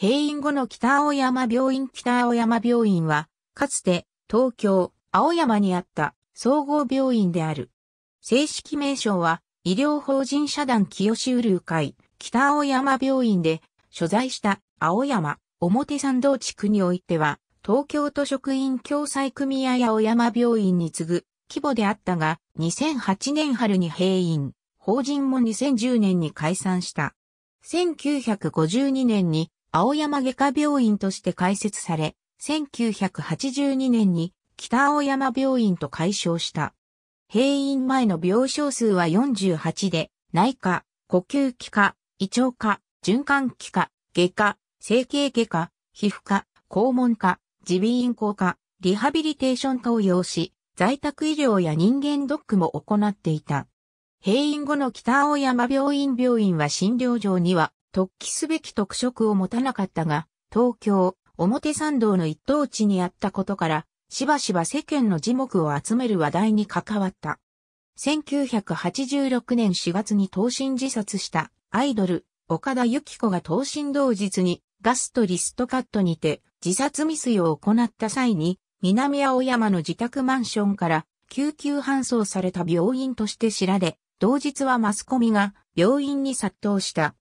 閉院後の北青山病院北青山病院は、かつて東京、青山にあった総合病院である。正式名称は、医療法人社団清州流会、北青山病院で、所在した青山、表参道地区においては、東京都職員共済組合青山病院に次ぐ規模であったが、2008年春に閉院、法人も2010年に解散した。1952年に青山外科病院として開設され、1982年に北青山病院と解消した。閉院前の病床数は48で、内科、呼吸器科、胃腸科、循環器科、外科、整形外科、皮膚科、肛門科、耳鼻咽喉科、リハビリテーション科を要し、在宅医療や人間ドックも行っていた。閉院後の北青山病院病院は診療場には突起すべき特色を持たなかったが、東京、表参道の一等地にあったことから、しばしば世間の樹木を集める話題に関わった。1986年4月に投身自殺したアイドル、岡田由紀子が投身同日にガストリストカットにて自殺未遂を行った際に、南青山の自宅マンションから救急搬送された病院として知られ、同日はマスコミが病院に殺到した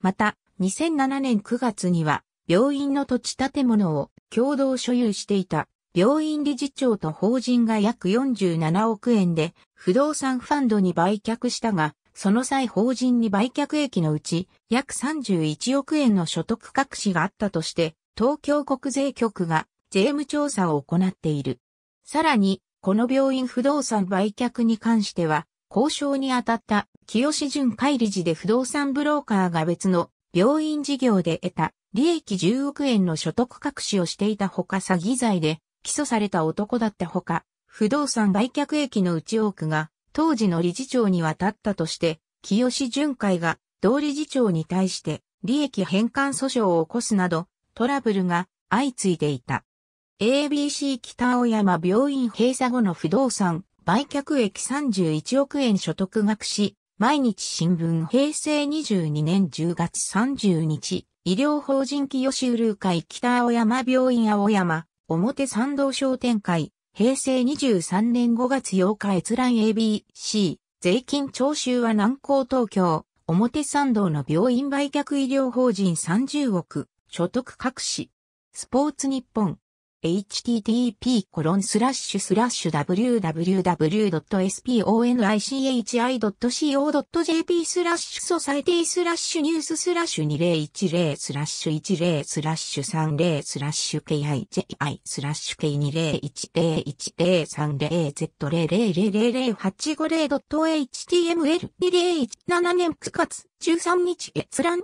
また、2007年9月には、病院の土地建物を共同所有していた病院理事長と法人が約47億円で不動産ファンドに売却したが、その際法人に売却益のうち約31億円の所得隠しがあったとして、東京国税局が税務調査を行っている。さらに、この病院不動産売却に関しては、交渉に当たった清潤淳理事で不動産ブローカーが別の病院事業で得た利益10億円の所得隠しをしていたほか詐欺罪で起訴された男だったほか、不動産売却益の内多くが当時の理事長に渡ったとして、清潤淳が同理事長に対して利益返還訴訟を起こすなどトラブルが相次いでいた。ABC 北青山病院閉鎖後の不動産売却益31億円所得額し、毎日新聞平成22年10月30日、医療法人清州流会北青山病院青山、表参道商店会、平成23年5月8日閲覧 ABC、税金徴収は南高東京、表参道の病院売却医療法人30億、所得隠し。スポーツ日本、http://www.sponichi.co.jp スラッシュソサエティスラッシュニューススラッシュ2010スラッシュ10スラッシュ30スラッシュ KIJI スラッシュ k 2 0 1 0 1 0 3 0 z 0 0 0 8 5 0 h t m l 2 0 1 7年9月13日閲覧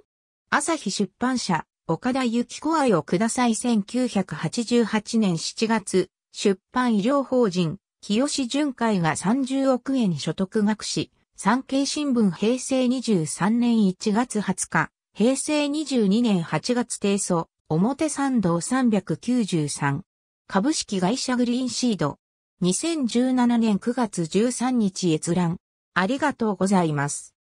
朝日出版社岡田幸子愛をください1988年7月、出版医療法人、清巡会が30億円所得学士、産経新聞平成23年1月20日、平成22年8月提訴、表参道393。株式会社グリーンシード。2017年9月13日閲覧。ありがとうございます。